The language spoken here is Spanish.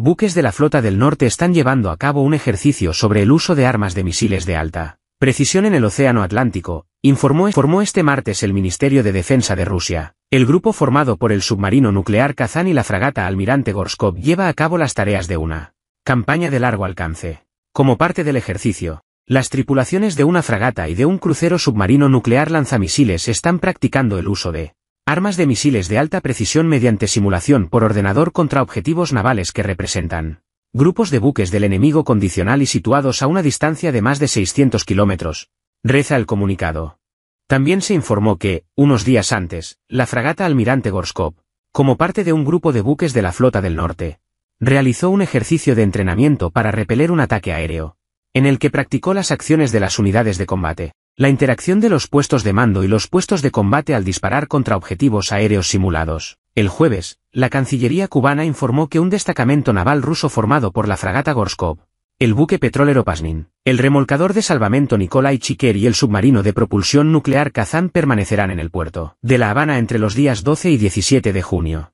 buques de la Flota del Norte están llevando a cabo un ejercicio sobre el uso de armas de misiles de alta precisión en el Océano Atlántico, informó, este, este martes el Ministerio de Defensa de Rusia. El grupo formado por el submarino nuclear Kazán y la fragata Almirante Gorskov lleva a cabo las tareas de una campaña de largo alcance. Como parte del ejercicio, las tripulaciones de una fragata y de un crucero submarino nuclear lanzamisiles están practicando el uso de armas de misiles de alta precisión mediante simulación por ordenador contra objetivos navales que representan grupos de buques del enemigo condicional y situados a una distancia de más de 600 kilómetros, reza el comunicado. También se informó que, unos días antes, la fragata Almirante Gorskop, como parte de un grupo de buques de la Flota del Norte, realizó un ejercicio de entrenamiento para repeler un ataque aéreo, en el que practicó las acciones de las unidades de combate. La interacción de los puestos de mando y los puestos de combate al disparar contra objetivos aéreos simulados. El jueves, la Cancillería cubana informó que un destacamento naval ruso formado por la fragata Gorskov, el buque petrolero Pasnin, el remolcador de salvamento Nikolai Chiker y el submarino de propulsión nuclear Kazán permanecerán en el puerto de La Habana entre los días 12 y 17 de junio.